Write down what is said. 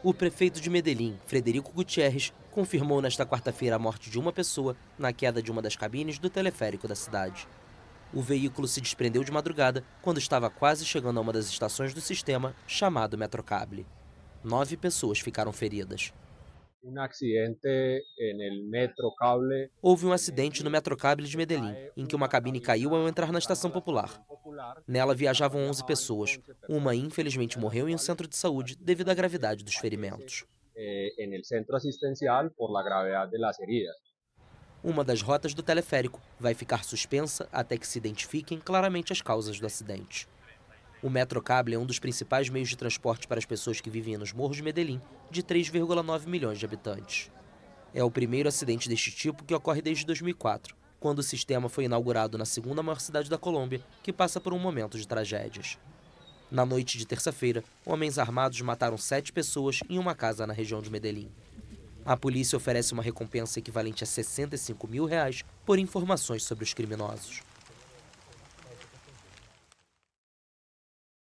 O prefeito de Medellín, Frederico Gutierrez, confirmou nesta quarta-feira a morte de uma pessoa na queda de uma das cabines do teleférico da cidade. O veículo se desprendeu de madrugada quando estava quase chegando a uma das estações do sistema chamado Metrocable. Nove pessoas ficaram feridas. Houve um acidente no metrocable de Medellín, em que uma cabine caiu ao entrar na estação popular. Nela viajavam 11 pessoas. Uma, infelizmente, morreu em um centro de saúde devido à gravidade dos ferimentos. Eh, uma das rotas do teleférico vai ficar suspensa até que se identifiquem claramente as causas do acidente. O Metrocable é um dos principais meios de transporte para as pessoas que vivem nos morros de Medellín, de 3,9 milhões de habitantes. É o primeiro acidente deste tipo que ocorre desde 2004, quando o sistema foi inaugurado na segunda maior cidade da Colômbia, que passa por um momento de tragédias. Na noite de terça-feira, homens armados mataram sete pessoas em uma casa na região de Medellín. A polícia oferece uma recompensa equivalente a 65 mil reais por informações sobre os criminosos.